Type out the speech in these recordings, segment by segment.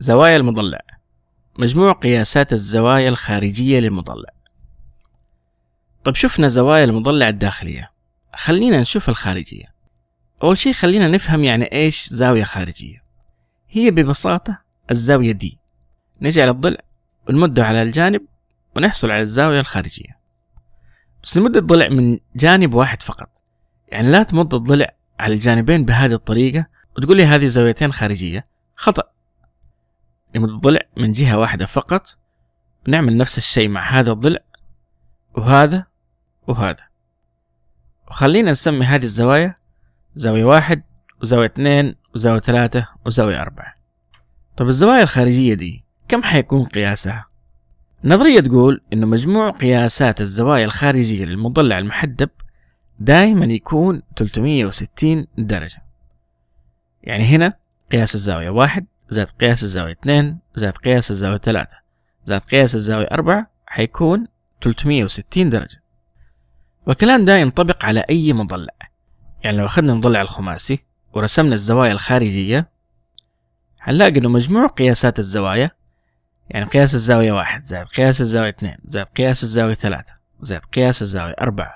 زوايا المضلع مجموع قياسات الزوايا الخارجية للمضلع طب شفنا زوايا المضلع الداخلية خلينا نشوف الخارجية أول شي خلينا نفهم يعني إيش زاوية خارجية هي ببساطة الزاوية دي نجعل الضلع ونمده على الجانب ونحصل على الزاوية الخارجية بس نمد الضلع من جانب واحد فقط يعني لا تمد الضلع على الجانبين بهذه الطريقة وتقول لي هذه زاويتين خارجية خطأ الضلع من جهة واحدة فقط ونعمل نفس الشيء مع هذا الضلع وهذا وهذا وخلينا نسمي هذه الزوايا زاوية واحد وزاوية اثنين وزاوية ثلاثة وزاوية أربعة طب الزوايا الخارجية دي كم حيكون قياسها؟ النظرية تقول إن مجموع قياسات الزوايا الخارجية للمضلع المحدب دائما يكون 360 درجة يعني هنا قياس الزاوية واحد زائد قياس الزاوية 2 زائد قياس الزاوية 3 زائد قياس الزاوية أربعة حيكون 360 درجة والكلام ده ينطبق على أي مضلع يعني لو أخذنا المضلع الخماسي ورسمنا الزوايا الخارجية هنلاقي إنه مجموع قياسات الزوايا يعني قياس الزاوية واحد زائد قياس الزاوية اثنين زائد قياس الزاوية ثلاثة زائد قياس الزاوية أربعة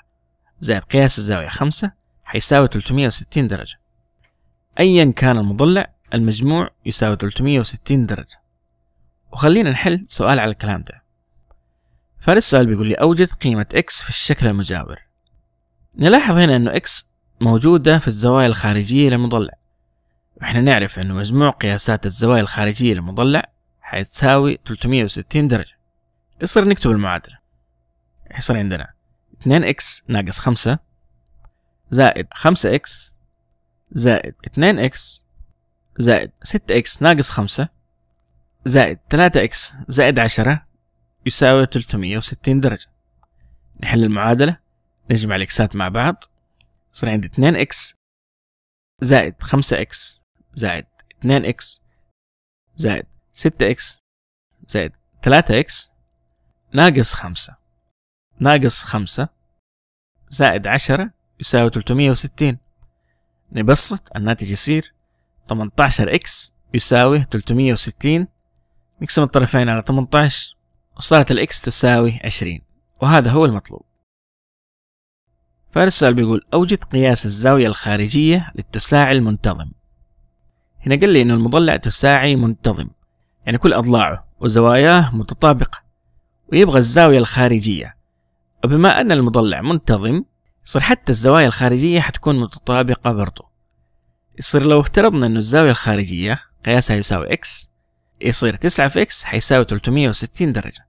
زائد قياس الزاوية خمسة حيساوي 360 درجة أيا كان المضلع المجموع يساوي 360 درجة وخلينا نحل سؤال على الكلام ده فهذا السؤال بيقول لي أوجد قيمة x في الشكل المجاور نلاحظ هنا أنه x موجودة في الزوايا الخارجية للمضلع وإحنا نعرف أنه مجموع قياسات الزوايا الخارجية للمضلع حيتساوي 360 درجة يصير نكتب المعادلة يصير عندنا 2x ناقص 5 زائد 5x زائد 2x زائد 6x ناقص 5 زائد 3x زائد 10 يساوي 360 درجة نحل المعادلة نجمع الإكسات مع بعض يصير عندي 2x زائد 5x زائد 2x زائد 6x زائد 3x ناقص 5 ناقص 5 زائد 10 يساوي 360 نبسط الناتج يصير 18 اكس يساوي 360 نقسم الطرفين على 18 وصارت الاكس تساوي 20 وهذا هو المطلوب فهذا السؤال بيقول أوجد قياس الزاوية الخارجية للتساعي المنتظم هنا قال لي ان المضلع تساعي منتظم يعني كل أضلاعه وزواياه متطابقة ويبغى الزاوية الخارجية وبما أن المضلع منتظم يصير حتى الزوايا الخارجية حتكون متطابقة برضو يصير لو افترضنا انه الزاوية الخارجية قياسها يساوي x يصير تسعة في x حيساوي تلتمية وستين درجة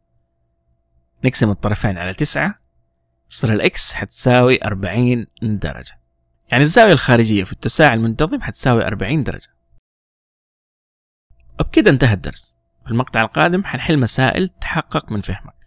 نقسم الطرفين على تسعة يصير الاكس حتساوي أربعين درجة يعني الزاوية الخارجية في التساعي المنتظم حتساوي أربعين درجة وبكده انتهى الدرس في المقطع القادم حنحل مسائل تحقق من فهمك